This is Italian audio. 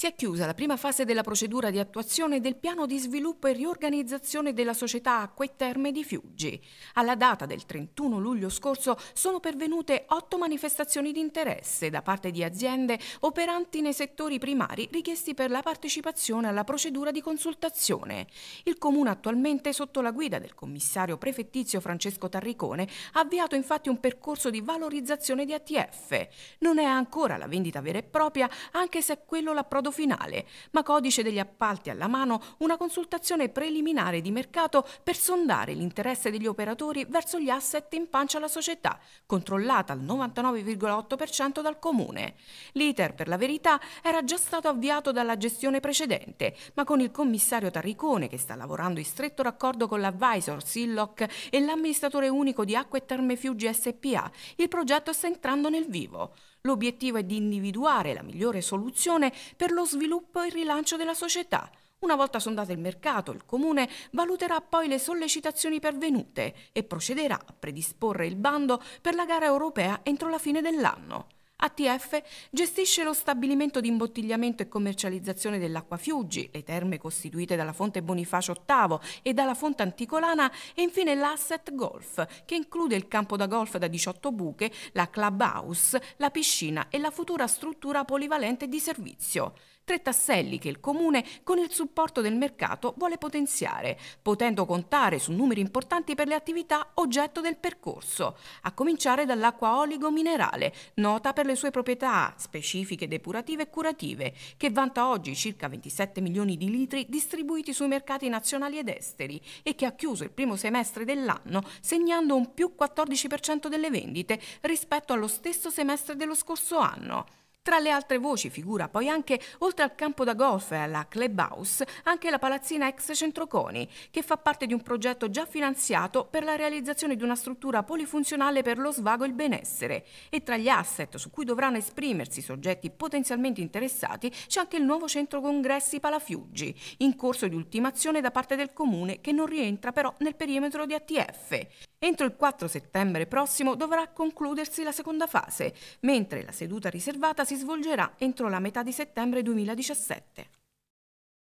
si è chiusa la prima fase della procedura di attuazione del piano di sviluppo e riorganizzazione della società Acque Terme di Fiuggi. Alla data del 31 luglio scorso sono pervenute otto manifestazioni di interesse da parte di aziende operanti nei settori primari richiesti per la partecipazione alla procedura di consultazione. Il Comune attualmente, sotto la guida del commissario prefettizio Francesco Tarricone, ha avviato infatti un percorso di valorizzazione di ATF. Non è ancora la vendita vera e propria, anche se è quello l'approdo accordo finale, ma codice degli appalti alla mano una consultazione preliminare di mercato per sondare l'interesse degli operatori verso gli asset in pancia alla società, controllata al 99,8% dal comune. L'iter, per la verità, era già stato avviato dalla gestione precedente, ma con il commissario Tarricone, che sta lavorando in stretto raccordo con l'advisor Silloc e l'amministratore unico di Acque e Terme Fiuggi SPA, il progetto sta entrando nel vivo. L'obiettivo è di individuare la migliore soluzione per lo sviluppo e il rilancio della società. Una volta sondato il mercato, il comune valuterà poi le sollecitazioni pervenute e procederà a predisporre il bando per la gara europea entro la fine dell'anno. ATF gestisce lo stabilimento di imbottigliamento e commercializzazione dell'acqua Fiuggi, le terme costituite dalla fonte Bonifacio VIII e dalla fonte Anticolana e infine l'asset golf, che include il campo da golf da 18 buche, la clubhouse, la piscina e la futura struttura polivalente di servizio tre tasselli che il comune, con il supporto del mercato, vuole potenziare, potendo contare su numeri importanti per le attività oggetto del percorso, a cominciare dall'acqua oligo minerale, nota per le le sue proprietà specifiche depurative e curative, che vanta oggi circa 27 milioni di litri distribuiti sui mercati nazionali ed esteri e che ha chiuso il primo semestre dell'anno segnando un più 14% delle vendite rispetto allo stesso semestre dello scorso anno. Tra le altre voci figura poi anche, oltre al campo da golf e alla clubhouse, anche la palazzina ex Centroconi, che fa parte di un progetto già finanziato per la realizzazione di una struttura polifunzionale per lo svago e il benessere. E tra gli asset su cui dovranno esprimersi i soggetti potenzialmente interessati c'è anche il nuovo centro congressi Palafiuggi, in corso di ultimazione da parte del comune che non rientra però nel perimetro di ATF. Entro il 4 settembre prossimo dovrà concludersi la seconda fase, mentre la seduta riservata si svolgerà entro la metà di settembre 2017.